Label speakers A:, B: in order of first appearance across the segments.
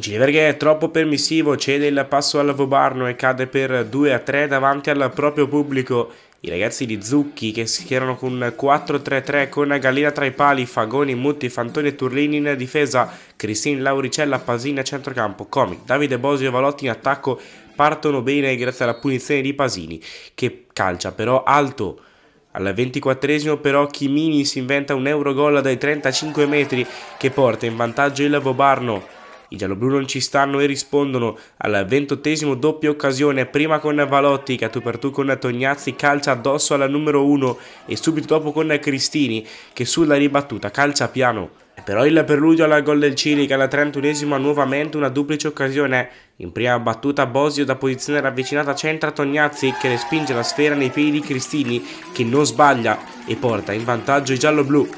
A: Giverghe è troppo permissivo, cede il passo al Vobarno e cade per 2 a 3 davanti al proprio pubblico. I ragazzi di Zucchi che schierano con 4-3-3 con Gallina tra i pali, Fagoni, Mutti, Fantoni e Turlini in difesa, Cristin Lauricella, Pasini a centrocampo, Comic, Davide Bosio e Valotti in attacco partono bene grazie alla punizione di Pasini che calcia però alto. Al 24 però Chimini si inventa un Eurogol dai 35 metri che porta in vantaggio il Vobarno i gialloblu non ci stanno e rispondono al ventottesimo doppia occasione, prima con Valotti che a tu per tu con Tognazzi calcia addosso alla numero 1 e subito dopo con Cristini che sulla ribattuta calcia piano. Però il preludio alla gol del che alla 31esima nuovamente una duplice occasione. In prima battuta Bosio da posizione ravvicinata centra Tognazzi che respinge la sfera nei piedi di Cristini che non sbaglia e porta in vantaggio i gialloblu.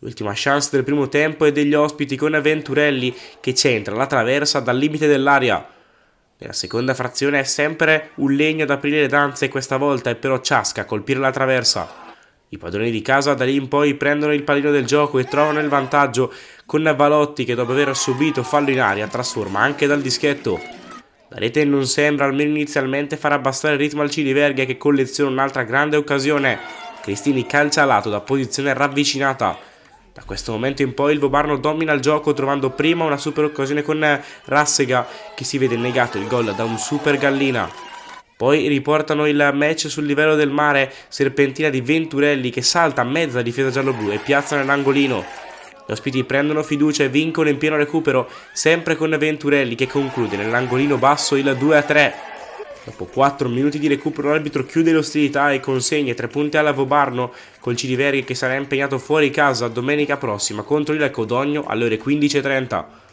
A: L'ultima chance del primo tempo è degli ospiti con Venturelli che centra la traversa dal limite dell'aria. Nella seconda frazione è sempre un legno ad aprire le danze questa volta è però Ciasca a colpire la traversa. I padroni di casa da lì in poi prendono il pallino del gioco e trovano il vantaggio con Valotti che dopo aver subito fallo in aria trasforma anche dal dischetto. La rete non sembra almeno inizialmente far abbassare il ritmo al Ciliverga che colleziona un'altra grande occasione. Cristini calcia a lato da posizione ravvicinata. Da questo momento in poi il Vobarno domina il gioco trovando prima una super occasione con eh, Rassega che si vede negato il gol da un super gallina. Poi riportano il match sul livello del mare, serpentina di Venturelli che salta a mezza difesa gialloblu e piazza nell'angolino. Gli ospiti prendono fiducia e vincono in pieno recupero, sempre con Venturelli che conclude nell'angolino basso il 2-3. Dopo 4 minuti di recupero l'arbitro chiude le ostilità e consegna 3 punti alla Vobarno col Ciliveri che sarà impegnato fuori casa domenica prossima contro il Codogno alle ore 15.30.